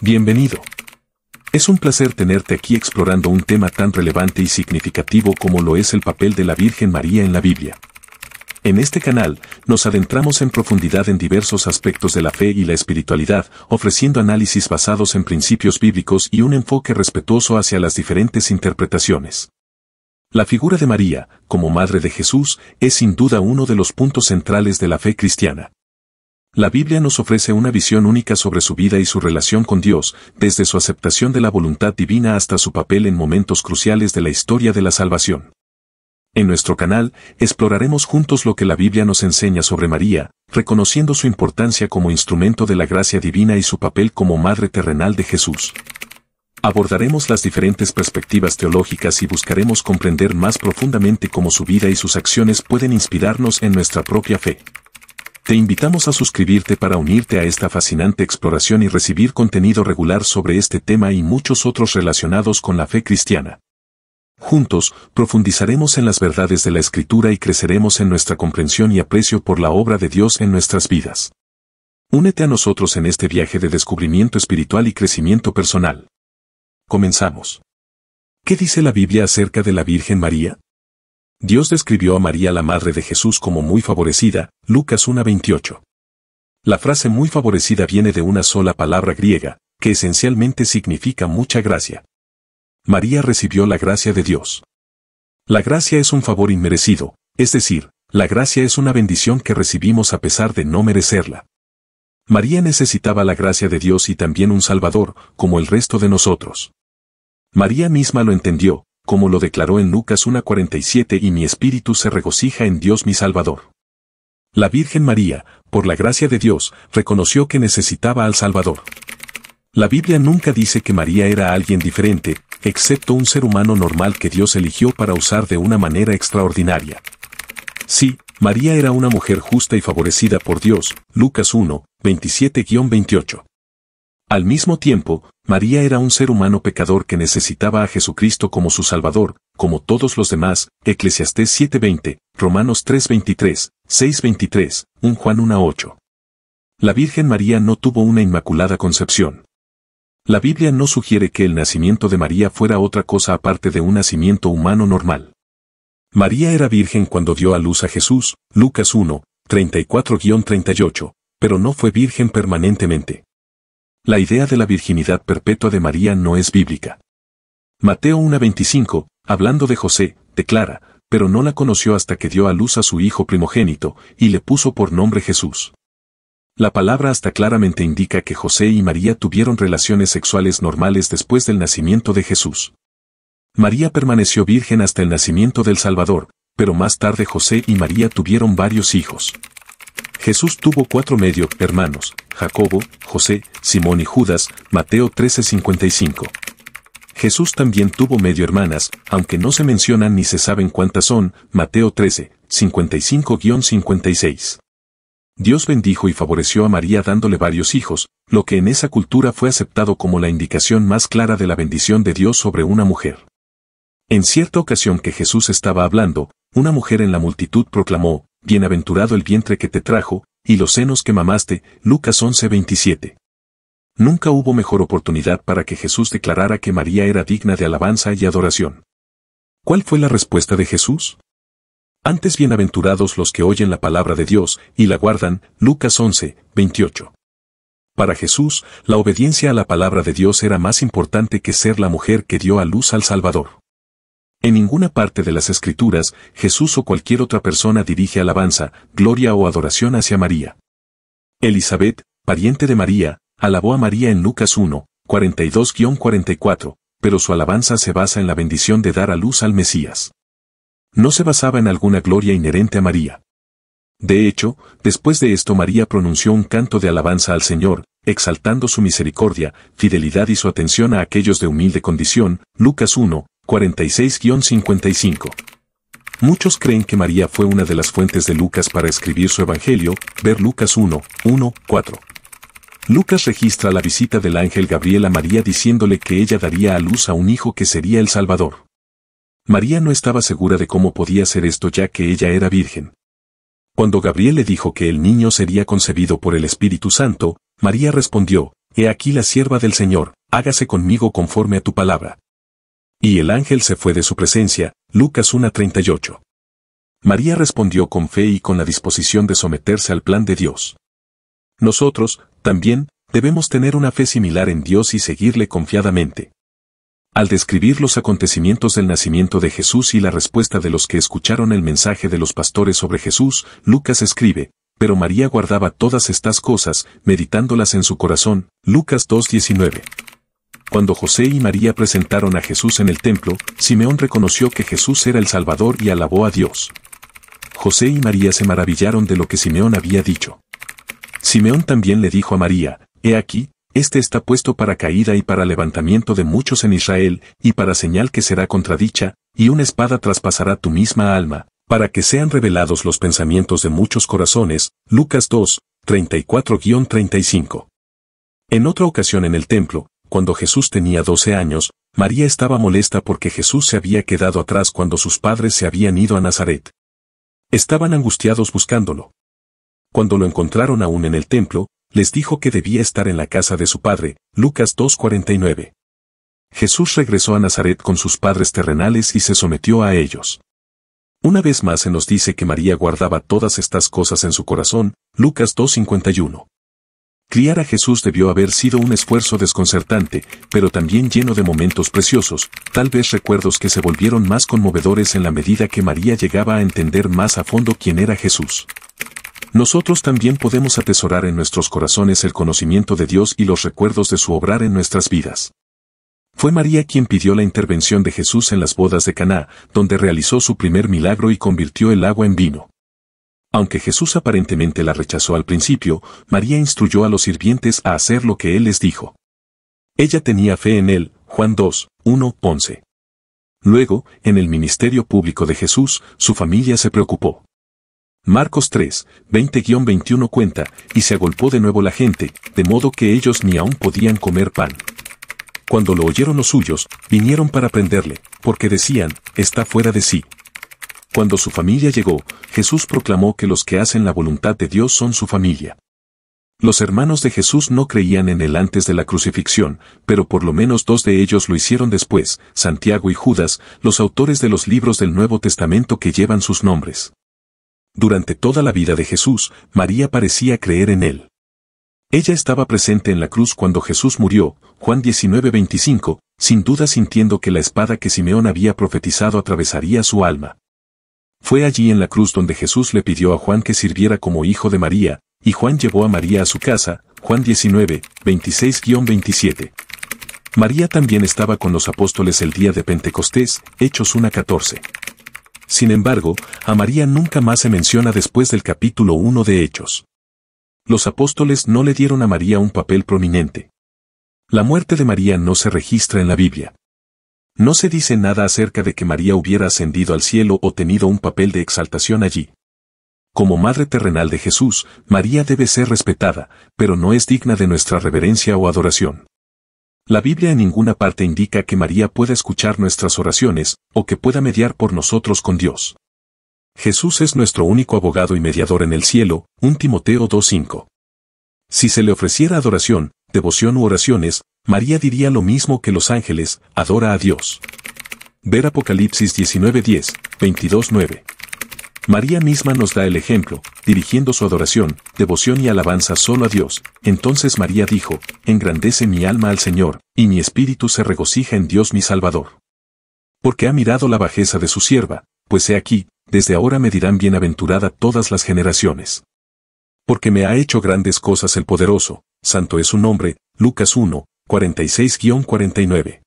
Bienvenido. Es un placer tenerte aquí explorando un tema tan relevante y significativo como lo es el papel de la Virgen María en la Biblia. En este canal, nos adentramos en profundidad en diversos aspectos de la fe y la espiritualidad, ofreciendo análisis basados en principios bíblicos y un enfoque respetuoso hacia las diferentes interpretaciones. La figura de María, como Madre de Jesús, es sin duda uno de los puntos centrales de la fe cristiana. La Biblia nos ofrece una visión única sobre su vida y su relación con Dios, desde su aceptación de la voluntad divina hasta su papel en momentos cruciales de la historia de la salvación. En nuestro canal, exploraremos juntos lo que la Biblia nos enseña sobre María, reconociendo su importancia como instrumento de la gracia divina y su papel como Madre terrenal de Jesús. Abordaremos las diferentes perspectivas teológicas y buscaremos comprender más profundamente cómo su vida y sus acciones pueden inspirarnos en nuestra propia fe. Te invitamos a suscribirte para unirte a esta fascinante exploración y recibir contenido regular sobre este tema y muchos otros relacionados con la fe cristiana. Juntos, profundizaremos en las verdades de la Escritura y creceremos en nuestra comprensión y aprecio por la obra de Dios en nuestras vidas. Únete a nosotros en este viaje de descubrimiento espiritual y crecimiento personal. Comenzamos. ¿Qué dice la Biblia acerca de la Virgen María? Dios describió a María la Madre de Jesús como muy favorecida, Lucas 1.28. La frase muy favorecida viene de una sola palabra griega, que esencialmente significa mucha gracia. María recibió la gracia de Dios. La gracia es un favor inmerecido, es decir, la gracia es una bendición que recibimos a pesar de no merecerla. María necesitaba la gracia de Dios y también un Salvador, como el resto de nosotros. María misma lo entendió, como lo declaró en Lucas 1.47 y mi espíritu se regocija en Dios mi Salvador. La Virgen María, por la gracia de Dios, reconoció que necesitaba al Salvador. La Biblia nunca dice que María era alguien diferente, excepto un ser humano normal que Dios eligió para usar de una manera extraordinaria. Sí, María era una mujer justa y favorecida por Dios, Lucas 1, 27-28. Al mismo tiempo, María era un ser humano pecador que necesitaba a Jesucristo como su Salvador, como todos los demás, Eclesiastés 7:20, Romanos 3:23, 6:23, 1 Juan 1:8. La Virgen María no tuvo una inmaculada concepción. La Biblia no sugiere que el nacimiento de María fuera otra cosa aparte de un nacimiento humano normal. María era virgen cuando dio a luz a Jesús, Lucas 1, 34-38, pero no fue virgen permanentemente. La idea de la virginidad perpetua de María no es bíblica. Mateo 1.25, hablando de José, declara, pero no la conoció hasta que dio a luz a su hijo primogénito, y le puso por nombre Jesús. La palabra hasta claramente indica que José y María tuvieron relaciones sexuales normales después del nacimiento de Jesús. María permaneció virgen hasta el nacimiento del Salvador, pero más tarde José y María tuvieron varios hijos. Jesús tuvo cuatro medio hermanos, Jacobo, José, Simón y Judas, Mateo 13:55. Jesús también tuvo medio hermanas, aunque no se mencionan ni se saben cuántas son, Mateo 13, 55-56. Dios bendijo y favoreció a María dándole varios hijos, lo que en esa cultura fue aceptado como la indicación más clara de la bendición de Dios sobre una mujer. En cierta ocasión que Jesús estaba hablando, una mujer en la multitud proclamó, bienaventurado el vientre que te trajo, y los senos que mamaste, Lucas 11:27. Nunca hubo mejor oportunidad para que Jesús declarara que María era digna de alabanza y adoración. ¿Cuál fue la respuesta de Jesús? Antes bienaventurados los que oyen la palabra de Dios y la guardan, Lucas 11, 28. Para Jesús, la obediencia a la palabra de Dios era más importante que ser la mujer que dio a luz al Salvador. En ninguna parte de las Escrituras, Jesús o cualquier otra persona dirige alabanza, gloria o adoración hacia María. Elizabeth, pariente de María, alabó a María en Lucas 1, 42-44, pero su alabanza se basa en la bendición de dar a luz al Mesías. No se basaba en alguna gloria inherente a María. De hecho, después de esto María pronunció un canto de alabanza al Señor, exaltando su misericordia, fidelidad y su atención a aquellos de humilde condición, Lucas 1, 46-55. Muchos creen que María fue una de las fuentes de Lucas para escribir su Evangelio, ver Lucas 1, 1, 4. Lucas registra la visita del ángel Gabriel a María diciéndole que ella daría a luz a un hijo que sería el Salvador. María no estaba segura de cómo podía ser esto ya que ella era virgen. Cuando Gabriel le dijo que el niño sería concebido por el Espíritu Santo, María respondió, He aquí la sierva del Señor, hágase conmigo conforme a tu palabra. Y el ángel se fue de su presencia, Lucas 1.38. María respondió con fe y con la disposición de someterse al plan de Dios. Nosotros, también, debemos tener una fe similar en Dios y seguirle confiadamente. Al describir los acontecimientos del nacimiento de Jesús y la respuesta de los que escucharon el mensaje de los pastores sobre Jesús, Lucas escribe, pero María guardaba todas estas cosas, meditándolas en su corazón, Lucas 2.19. Cuando José y María presentaron a Jesús en el templo, Simeón reconoció que Jesús era el Salvador y alabó a Dios. José y María se maravillaron de lo que Simeón había dicho. Simeón también le dijo a María, He aquí, este está puesto para caída y para levantamiento de muchos en Israel, y para señal que será contradicha, y una espada traspasará tu misma alma, para que sean revelados los pensamientos de muchos corazones. Lucas 2, 34-35. En otra ocasión en el templo, cuando Jesús tenía 12 años, María estaba molesta porque Jesús se había quedado atrás cuando sus padres se habían ido a Nazaret. Estaban angustiados buscándolo. Cuando lo encontraron aún en el templo, les dijo que debía estar en la casa de su padre, Lucas 2.49. Jesús regresó a Nazaret con sus padres terrenales y se sometió a ellos. Una vez más se nos dice que María guardaba todas estas cosas en su corazón, Lucas 2.51. Criar a Jesús debió haber sido un esfuerzo desconcertante, pero también lleno de momentos preciosos, tal vez recuerdos que se volvieron más conmovedores en la medida que María llegaba a entender más a fondo quién era Jesús. Nosotros también podemos atesorar en nuestros corazones el conocimiento de Dios y los recuerdos de su obrar en nuestras vidas. Fue María quien pidió la intervención de Jesús en las bodas de Caná, donde realizó su primer milagro y convirtió el agua en vino. Aunque Jesús aparentemente la rechazó al principio, María instruyó a los sirvientes a hacer lo que Él les dijo. Ella tenía fe en Él, Juan 2, 1, 11. Luego, en el ministerio público de Jesús, su familia se preocupó. Marcos 3, 20-21 cuenta, y se agolpó de nuevo la gente, de modo que ellos ni aún podían comer pan. Cuando lo oyeron los suyos, vinieron para prenderle, porque decían, está fuera de sí. Cuando su familia llegó, Jesús proclamó que los que hacen la voluntad de Dios son su familia. Los hermanos de Jesús no creían en él antes de la crucifixión, pero por lo menos dos de ellos lo hicieron después, Santiago y Judas, los autores de los libros del Nuevo Testamento que llevan sus nombres. Durante toda la vida de Jesús, María parecía creer en él. Ella estaba presente en la cruz cuando Jesús murió, Juan 19:25, sin duda sintiendo que la espada que Simeón había profetizado atravesaría su alma. Fue allí en la cruz donde Jesús le pidió a Juan que sirviera como hijo de María, y Juan llevó a María a su casa, Juan 19, 26-27. María también estaba con los apóstoles el día de Pentecostés, Hechos 1-14. Sin embargo, a María nunca más se menciona después del capítulo 1 de Hechos. Los apóstoles no le dieron a María un papel prominente. La muerte de María no se registra en la Biblia. No se dice nada acerca de que María hubiera ascendido al cielo o tenido un papel de exaltación allí. Como madre terrenal de Jesús, María debe ser respetada, pero no es digna de nuestra reverencia o adoración. La Biblia en ninguna parte indica que María pueda escuchar nuestras oraciones, o que pueda mediar por nosotros con Dios. Jesús es nuestro único abogado y mediador en el cielo, 1 Timoteo 2.5. Si se le ofreciera adoración, devoción u oraciones, María diría lo mismo que los ángeles, adora a Dios. Ver Apocalipsis 19:10, 22:9. María misma nos da el ejemplo, dirigiendo su adoración, devoción y alabanza solo a Dios. Entonces María dijo, Engrandece mi alma al Señor, y mi espíritu se regocija en Dios mi Salvador. Porque ha mirado la bajeza de su sierva, pues he aquí, desde ahora me dirán bienaventurada todas las generaciones. Porque me ha hecho grandes cosas el poderoso, santo es su nombre, Lucas 1, 46-49.